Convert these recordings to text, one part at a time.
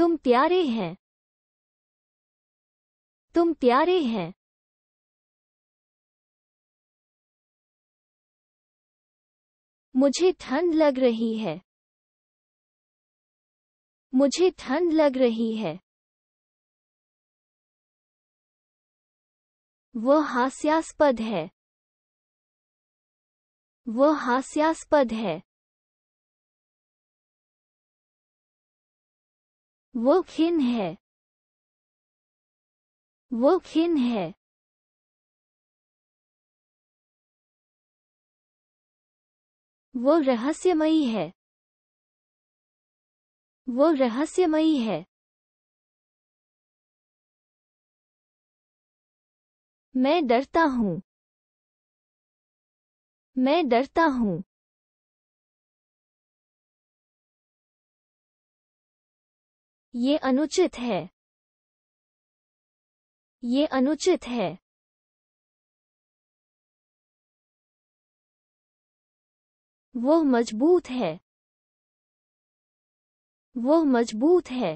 तुम प्यारे हैं तुम प्यारे हैं मुझे ठंड लग रही है मुझे ठंड लग रही है वह हास्यास्पद है वह हास्यास्पद है वो खिन है वो खिन है वो रहस्यमयी है वो रहस्यमयी है मैं डरता हूँ मैं डरता हूँ ये अनुचित है ये अनुचित है वो मजबूत है वो मजबूत है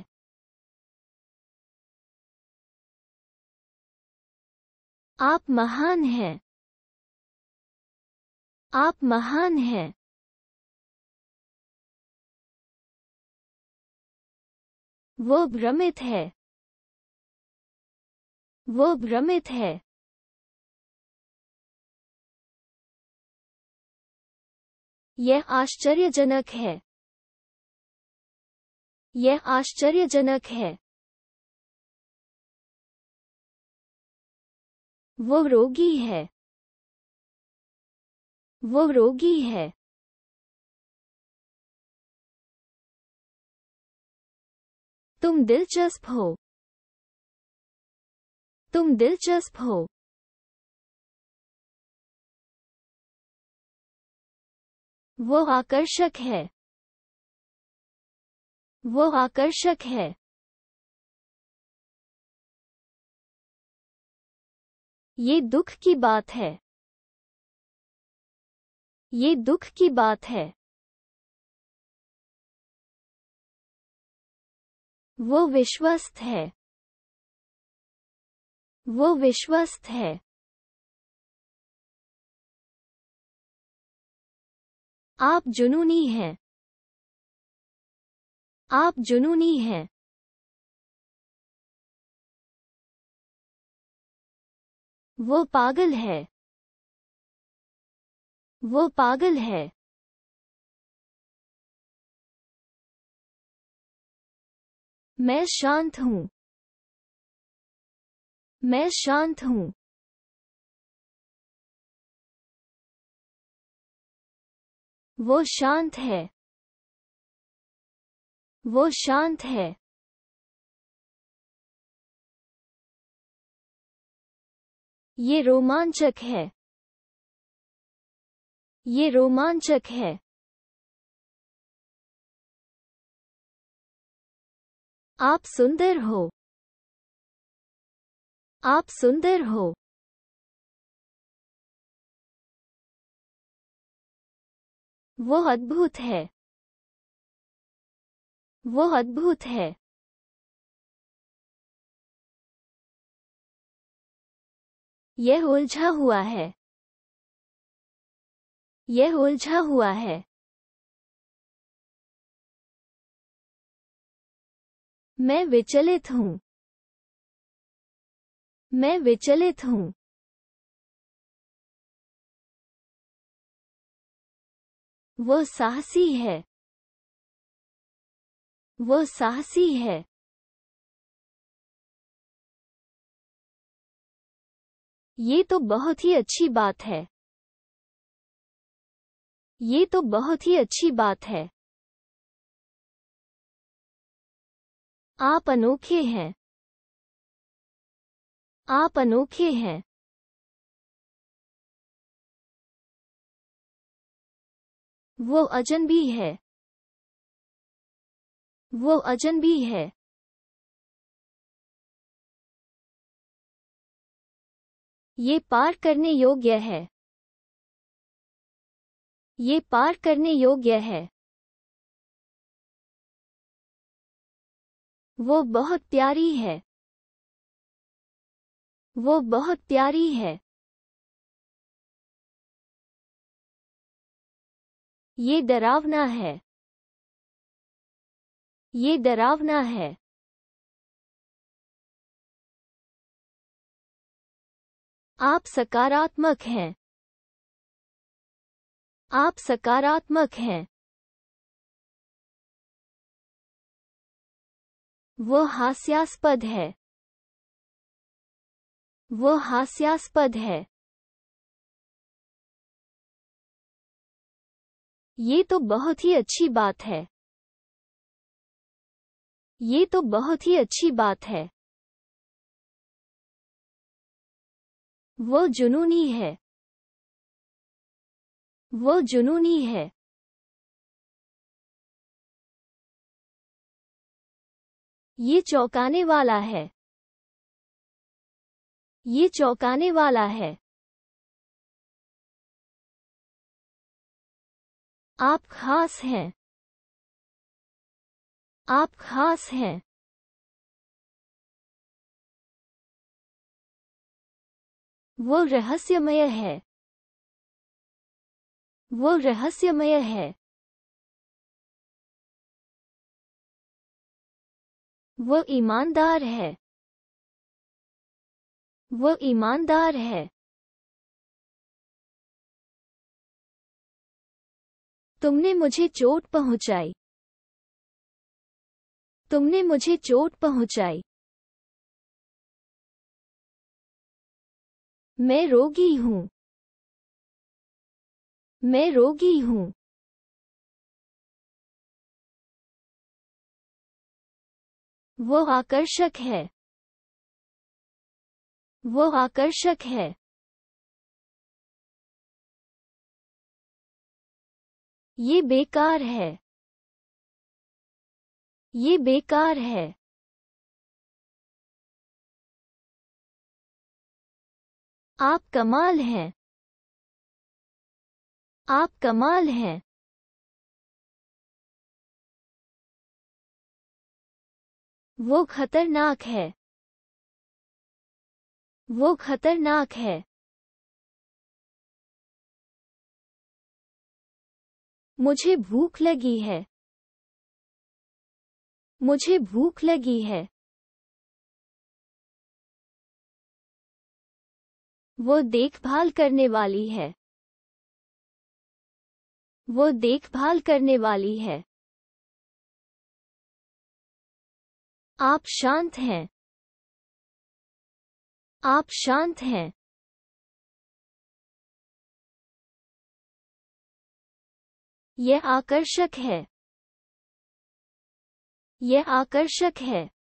आप महान हैं आप महान हैं वो भ्रमित है वो भ्रमित है यह आश्चर्यजनक है यह आश्चर्यजनक है वो रोगी है वो रोगी है तुम दिलचस्प हो तुम दिलचस्प हो वो आकर्षक है वो आकर्षक है ये दुख की बात है ये दुख की बात है वो विश्वस्त है वो विश्वस्त है आप जुनूनी हैं आप जुनूनी हैं वो पागल है वो पागल है मैं शांत हूं मैं शांत हूं वो शांत है वो शांत है ये रोमांचक है ये रोमांचक है आप सुंदर हो आप सुंदर हो वो अद्भुत है वो अद्भुत है यह उलझा हुआ है यह उलझा हुआ है मैं विचलित हूँ मैं विचलित हूँ वो साहसी है वो साहसी है ये तो बहुत ही अच्छी बात है ये तो बहुत ही अच्छी बात है आप अनोखे हैं आप अनोखे हैं वो अजनबी है वो अजनबी है ये पार करने योग्य है ये पार करने योग्य है वो बहुत प्यारी है वो बहुत प्यारी है ये डरावना है ये डरावना है आप सकारात्मक हैं आप सकारात्मक हैं वो हास्यास्पद है वो हास्यास्पद है ये तो बहुत ही अच्छी बात है ये तो बहुत ही अच्छी बात है वो जुनूनी है वो जुनूनी है ये चौंकाने वाला है ये चौंकाने वाला है आप खास हैं आप खास हैं वो रहस्यमय है वो रहस्यमय है वो ईमानदार है वो ईमानदार है तुमने मुझे चोट पहुंचाई तुमने मुझे चोट पहुंचाई मैं रोगी हूं मैं रोगी हूं वो आकर्षक है वो आकर्षक है ये बेकार है ये बेकार है आप कमाल हैं आप कमाल हैं वो खतरनाक है वो खतरनाक है मुझे भूख लगी है मुझे भूख लगी है वो देखभाल करने वाली है वो देखभाल करने वाली है आप शांत हैं आप शांत हैं यह आकर्षक है यह आकर्षक है